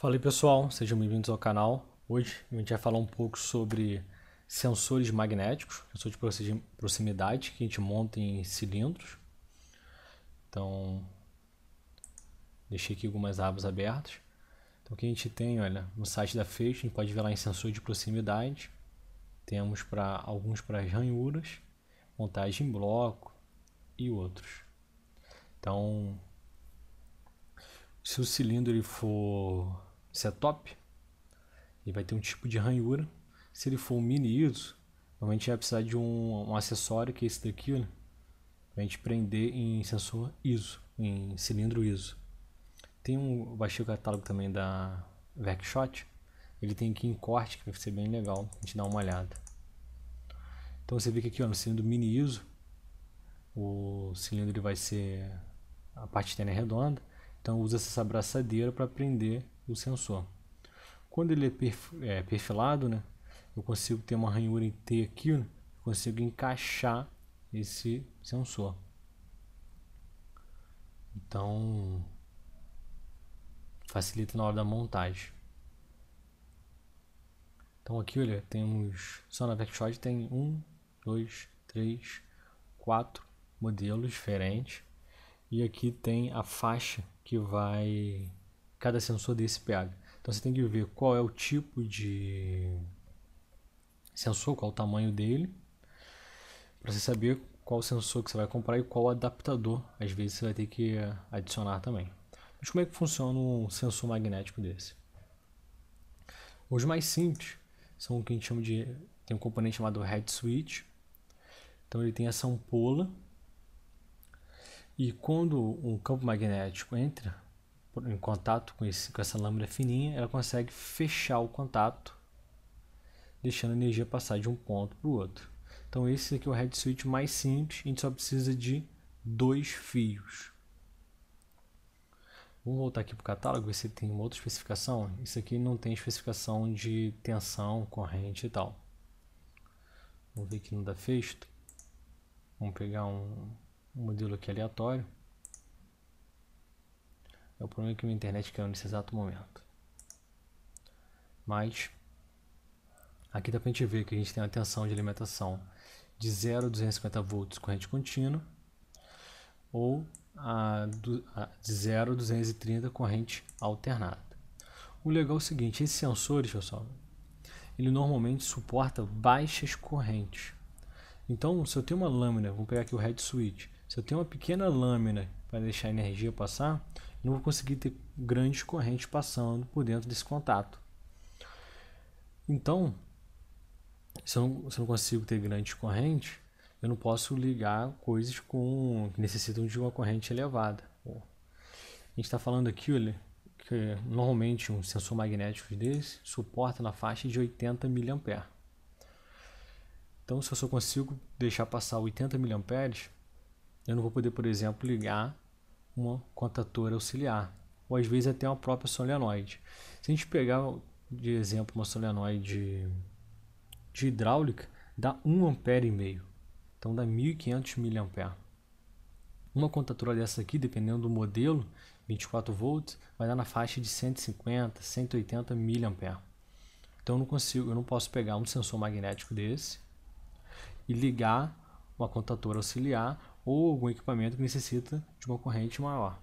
Fala aí pessoal, sejam bem-vindos ao canal. Hoje a gente vai falar um pouco sobre sensores magnéticos, sensores de proximidade que a gente monta em cilindros. Então, deixei aqui algumas abas abertas. Então, o que a gente tem, olha, no site da Feixe, a gente pode ver lá em sensor de proximidade. Temos para alguns para ranhuras, montagem em bloco e outros. Então, se o cilindro ele for setup, ele vai ter um tipo de ranhura. Se ele for um mini ISO, normalmente vai precisar de um, um acessório que é esse daqui, para né? pra gente prender em sensor ISO, em cilindro ISO. Tem um, baixei o catálogo também da Verkshot, ele tem aqui em corte, que vai ser bem legal, a gente dá uma olhada. Então você vê que aqui ó, no cilindro mini ISO, o cilindro ele vai ser a parte interna é redonda, então usa essa braçadeira para prender o sensor. Quando ele é, é, perfilado, né, eu consigo ter uma ranhura em T aqui, né, consigo encaixar esse sensor. Então, facilita na hora da montagem. Então aqui, olha, temos, só na Vectshot tem um, dois, três, quatro modelos diferentes. E aqui tem a faixa que vai cada sensor desse pH. Então você tem que ver qual é o tipo de sensor, qual o tamanho dele, para você saber qual sensor que você vai comprar e qual adaptador, às vezes você vai ter que eh, adicionar também. Mas como é que funciona um sensor magnético desse? Os mais simples são o que a gente chama de tem um componente chamado head switch. Então ele tem essa ampola e quando um campo magnético entra em contato com, esse, com essa lâmina fininha, ela consegue fechar o contato, deixando a energia passar de um ponto para o outro. Então esse aqui é o head switch mais simples, a gente só precisa de dois fios. Vamos voltar aqui para o catálogo, se tem uma outra especificação. Isso aqui não tem especificação de tensão, corrente e tal. Vamos ver aqui no da Festo. Vamos pegar um, um modelo aqui aleatório. É o problema é que minha internet caiu nesse exato momento. Mas aqui dá pra gente ver que a gente tem uma tensão de alimentação de 0 a 250 volts corrente contínua ou a, de 0 a 230 corrente alternada. O legal é o seguinte, esses sensores, pessoal, ele normalmente suporta baixas correntes. Então, se eu tenho uma lâmina, vou pegar aqui o head switch, se eu tenho uma pequena lâmina para deixar a energia passar, não vou conseguir ter grandes correntes passando por dentro desse contato. Então, se eu não, se eu não consigo ter grandes correntes, eu não posso ligar coisas com que necessitam de uma corrente elevada. A gente está falando aqui, olha, que normalmente um sensor magnético desse suporta na faixa de 80 mA. Então, se eu só consigo deixar passar 80 mA, eu não vou poder, por exemplo, ligar uma contator auxiliar, ou às vezes até uma própria solenoide. Se a gente pegar de exemplo uma solenoide de hidráulica, dá 1 ampere e meio, então dá 1500 mA. Uma contatora dessa aqui, dependendo do modelo, 24 volts, vai dar na faixa de 150, 180 mA. Então eu não consigo, eu não posso pegar um sensor magnético desse e ligar uma contatora auxiliar ou algum equipamento que necessita de uma corrente maior.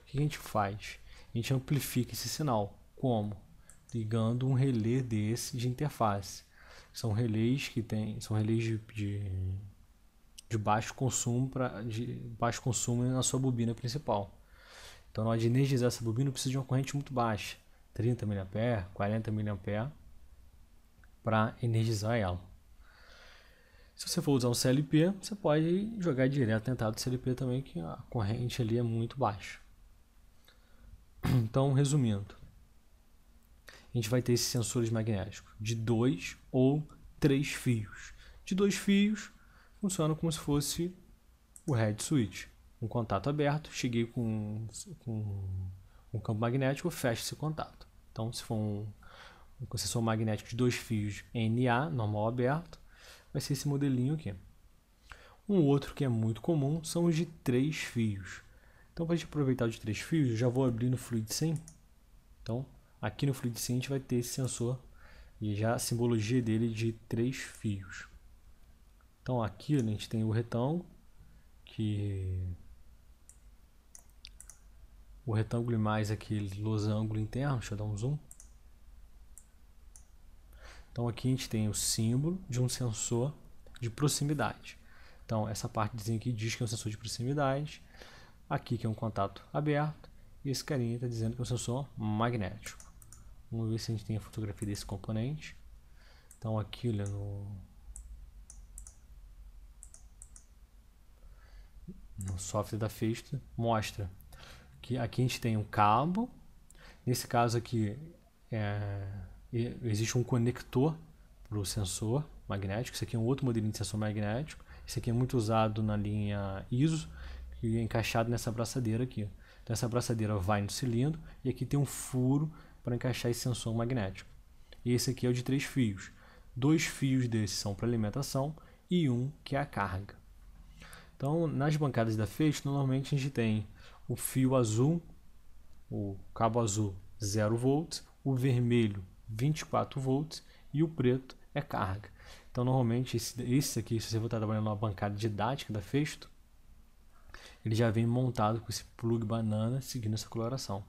O que a gente faz? A gente amplifica esse sinal. Como? Ligando um relé desse de interface. São relés que tem, são relés de, de, de baixo consumo para de baixo consumo na sua bobina principal. Então, na hora de energizar essa bobina, precisa de uma corrente muito baixa, 30 mA, 40 mA, para energizar ela. Se você for usar um CLP, você pode jogar direto dentro do CLP também, que a corrente ali é muito baixa. Então, resumindo, a gente vai ter esses sensores magnéticos de dois ou três fios. De dois fios, funciona como se fosse o head switch. Um contato aberto, cheguei com, com um campo magnético, fecha esse contato. Então, se for um, um sensor magnético de dois fios NA, normal aberto, vai ser esse modelinho aqui. Um outro que é muito comum são os de três fios. Então, para a gente aproveitar os de três fios, eu já vou abrir no Fluid Sim. Então, aqui no Fluid Sim a gente vai ter esse sensor e já a simbologia dele de três fios. Então, aqui a gente tem o retângulo, que o retângulo e mais aquele losango interno, deixa eu dar um zoom. Então aqui a gente tem o símbolo de um sensor de proximidade. Então essa partezinha aqui diz que é um sensor de proximidade, aqui que é um contato aberto, e esse carinha está dizendo que é um sensor magnético. Vamos ver se a gente tem a fotografia desse componente. Então aqui, olha, no, no software da Festo, mostra que aqui a gente tem um cabo, nesse caso aqui é existe um conector para o sensor magnético. Isso aqui é um outro modelo de sensor magnético. Isso aqui é muito usado na linha ISO e é encaixado nessa braçadeira aqui. Então essa braçadeira vai no cilindro e aqui tem um furo para encaixar esse sensor magnético. E esse aqui é o de três fios. Dois fios desses são para alimentação e um que é a carga. Então, nas bancadas da Fiat, normalmente a gente tem o fio azul, o cabo azul 0 volts, o vermelho 24 volts e o preto é carga. Então, normalmente, esse, esse aqui, se você for estar trabalhando numa bancada didática da Festo, ele já vem montado com esse plug banana seguindo essa coloração.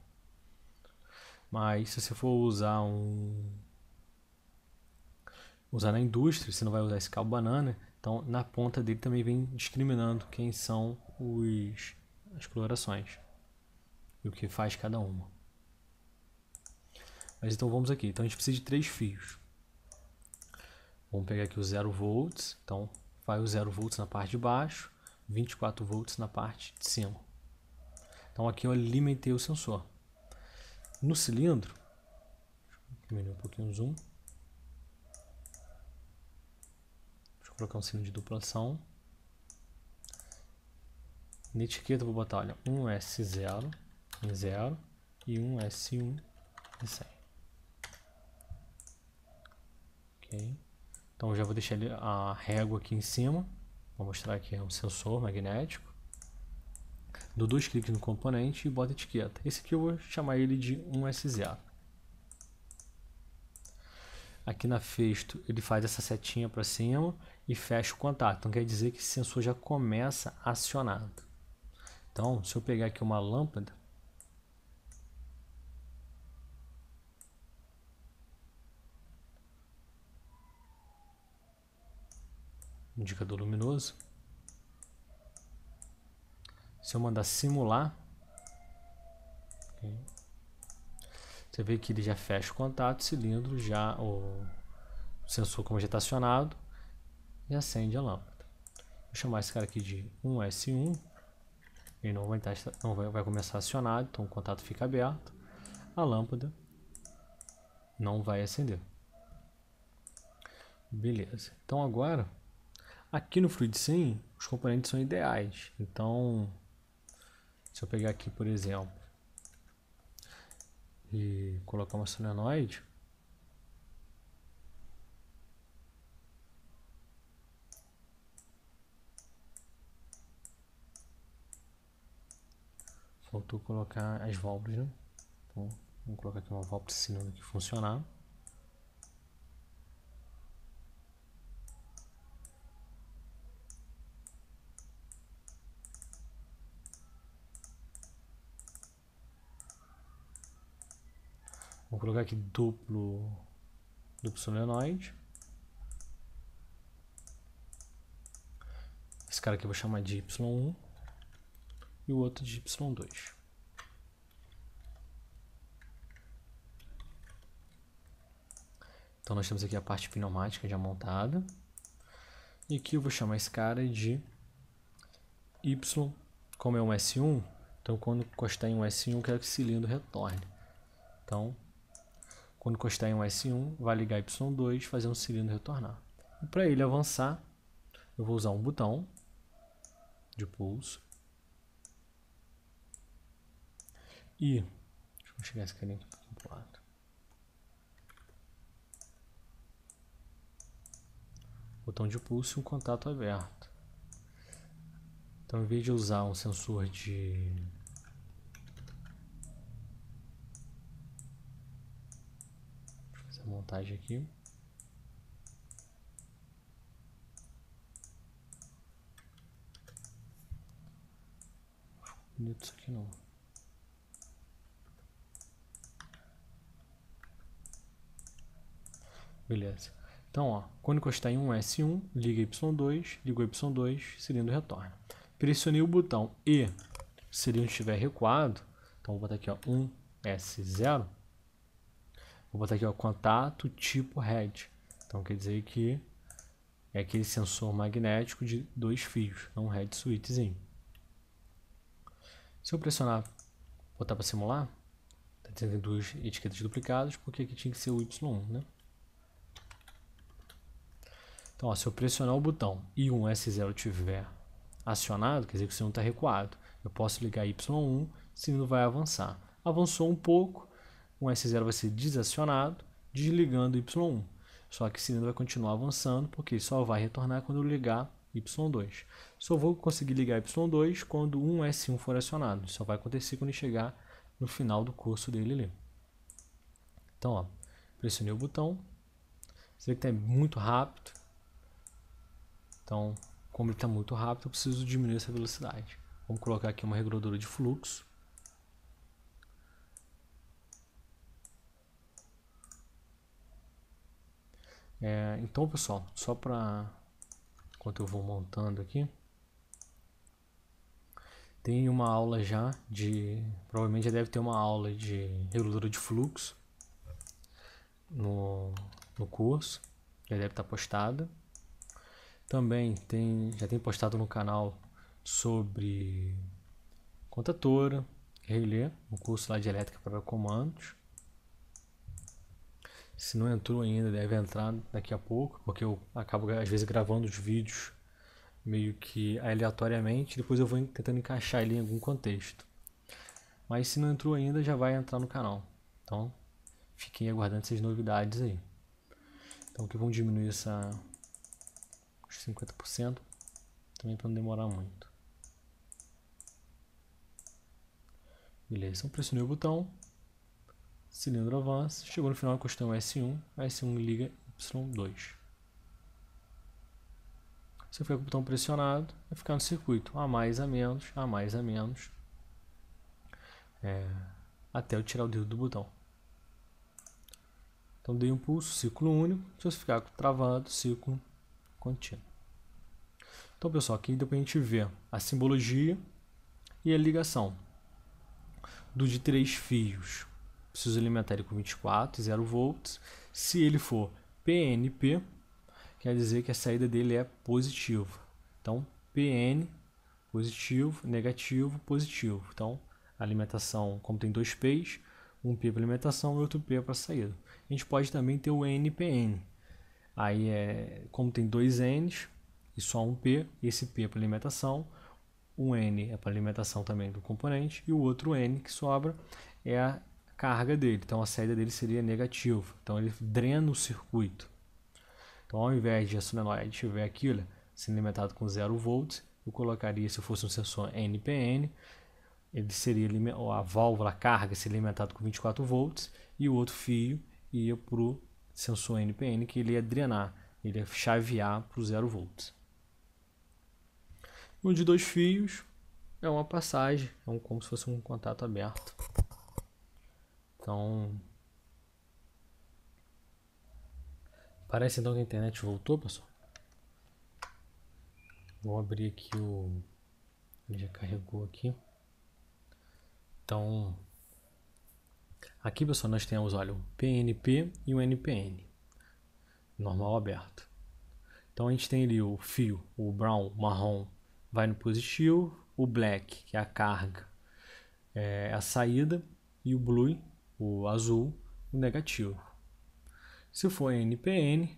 Mas se você for usar um usar na indústria, você não vai usar esse cabo banana, então na ponta dele também vem discriminando quem são os as colorações e o que faz cada uma. Mas então vamos aqui. Então a gente precisa de três fios. Vamos pegar aqui o 0 volts. Então vai o 0 volts na parte de baixo, 24 volts na parte de cima. Então aqui eu alimentei o sensor. No cilindro, diminuir um pouquinho o zoom. Deixa eu colocar um sino de duplação. Na etiqueta eu vou botar, olha, 1 S0 em 0 e 1 S1 em 100. Então já vou deixar a régua aqui em cima. Vou mostrar aqui é um sensor magnético. Dou dois cliques no componente e boto a etiqueta. Esse aqui eu vou chamar ele de 1 SZA. Aqui na Festo ele faz essa setinha para cima e fecha o contato. Então quer dizer que esse sensor já começa acionado. Então, se eu pegar aqui uma lâmpada, indicador luminoso. Se eu mandar simular, okay, você vê que ele já fecha o contato, o cilindro já, o sensor como já está acionado, e acende a lâmpada. Vou chamar esse cara aqui de 1S1, ele não vai, estar, não vai, vai começar acionado, então o contato fica aberto, a lâmpada não vai acender. Beleza, então agora Aqui no FruitSim, os componentes são ideais. Então, se eu pegar aqui, por exemplo, e colocar uma solenoide, faltou colocar as válvulas, né? Então, vamos colocar aqui uma válvula precisando que funcionar. colocar aqui duplo, duplo solenoide. Esse cara aqui eu vou chamar de Y1 e o outro de Y2. Então nós temos aqui a parte pneumática já montada. E aqui eu vou chamar esse cara de Y, como é um S1, então quando encostar em um S1 eu quero que o cilindro retorne. Então quando encostar em um S1, vai ligar Y2, fazer um cilindro retornar. E para ele avançar, eu vou usar um botão de pulso. E, deixa eu chegar esse carinha aqui um outro lado. Botão de pulso e um contato aberto. Então, em vez de usar um sensor de essa montagem aqui. Bonito isso aqui não. Beleza. Então, ó, quando encostar em um S1, liga Y2, ligo Y2, cilindro retorna. Pressionei o botão E, se ele não estiver recuado, então vou botar aqui ó, 1S0, Vou botar aqui, ó, contato tipo head. Então quer dizer que é aquele sensor magnético de dois fios, é um head switchzinho. Se eu pressionar, botar para simular, tá dizendo duas etiquetas duplicadas, porque aqui tinha que ser o Y1, né? Então, ó, se eu pressionar o botão e um S0 tiver acionado, quer dizer que o sinal está recuado. Eu posso ligar Y1, senão vai avançar. Avançou um pouco, o S0 vai ser desacionado, desligando Y1. Só que o cilindro vai continuar avançando, porque só vai retornar quando eu ligar Y2. Só vou conseguir ligar Y2 quando um S1 for acionado. Só vai acontecer quando chegar no final do curso dele ali. Então, ó, pressionei o botão. Você vê que está muito rápido. Então, como ele está muito rápido, eu preciso diminuir essa velocidade. Vamos colocar aqui uma reguladora de fluxo. É, então, pessoal, só para enquanto eu vou montando aqui, tem uma aula já de, provavelmente já deve ter uma aula de reguladora de fluxo no, no curso, já deve estar tá postada. Também tem, já tem postado no canal sobre contatora, relé, um curso lá de elétrica para comandos. Se não entrou ainda, deve entrar daqui a pouco, porque eu acabo às vezes gravando os vídeos meio que aleatoriamente, depois eu vou tentando encaixar ele em algum contexto. Mas se não entrou ainda, já vai entrar no canal. Então, fiquem aguardando essas novidades aí. Então, que vão diminuir essa os 50%, também para não demorar muito. Beleza, então pressionei o botão, cilindro avança, chegou no final, questão S1, S1 liga Y2. Você fica com o botão pressionado, vai ficar no circuito A mais, A menos, A mais, A menos, é, até eu tirar o dedo do botão. Então dei um pulso, ciclo único, se você ficar travado, ciclo contínuo. Então pessoal, aqui deu para a gente ver a simbologia e a ligação do de três fios preciso alimentar ele com 24 e 0 volts. Se ele for PNP, quer dizer que a saída dele é positiva. Então, PN positivo, negativo, positivo. Então, alimentação, como tem dois P's, um P para alimentação e outro P para saída. A gente pode também ter o NPN. Aí é, como tem dois N's e só um P, esse P é para alimentação, um N é para alimentação também do componente e o outro N que sobra é a carga dele. Então a saída dele seria negativa. Então ele drena o circuito. Então ao invés de a solenoide tiver aquilo sendo alimentado com 0 volts, eu colocaria, se fosse um sensor NPN, ele seria a válvula a carga seria alimentada com 24 volts e o outro fio ia para o sensor NPN que ele ia drenar, ele ia chavear para o 0 volts. Um de dois fios é uma passagem, é um, como se fosse um contato aberto. Então. Parece então que a internet voltou, pessoal. Vou abrir aqui o. Ele já carregou aqui. Então. Aqui, pessoal, nós temos, olha, o PNP e o NPN. Normal aberto. Então a gente tem ali o fio, o brown, marrom, vai no positivo, o black, que é a carga, é a saída, e o blue, o azul, o negativo. Se for NPN,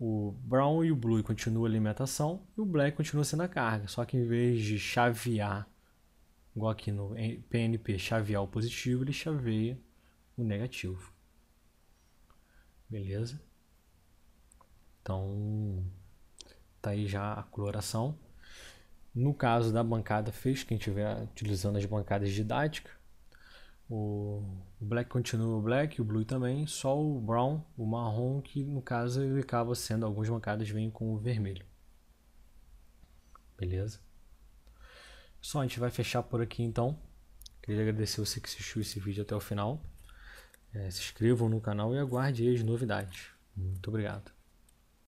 o brown e o blue continuam a alimentação e o black continua sendo a carga, só que em vez de chavear, igual aqui no PNP, chavear o positivo, ele chaveia o negativo. Beleza? Então, tá aí já a coloração. No caso da bancada fez, quem estiver utilizando as bancadas didáticas, o black continua o black, o blue também, só o brown, o marrom, que no caso ele acaba sendo, algumas bancadas vêm com o vermelho. Beleza? Só a gente vai fechar por aqui então. Queria agradecer você que assistiu esse vídeo até o final. É, se inscrevam no canal e aguarde as novidades. Muito obrigado.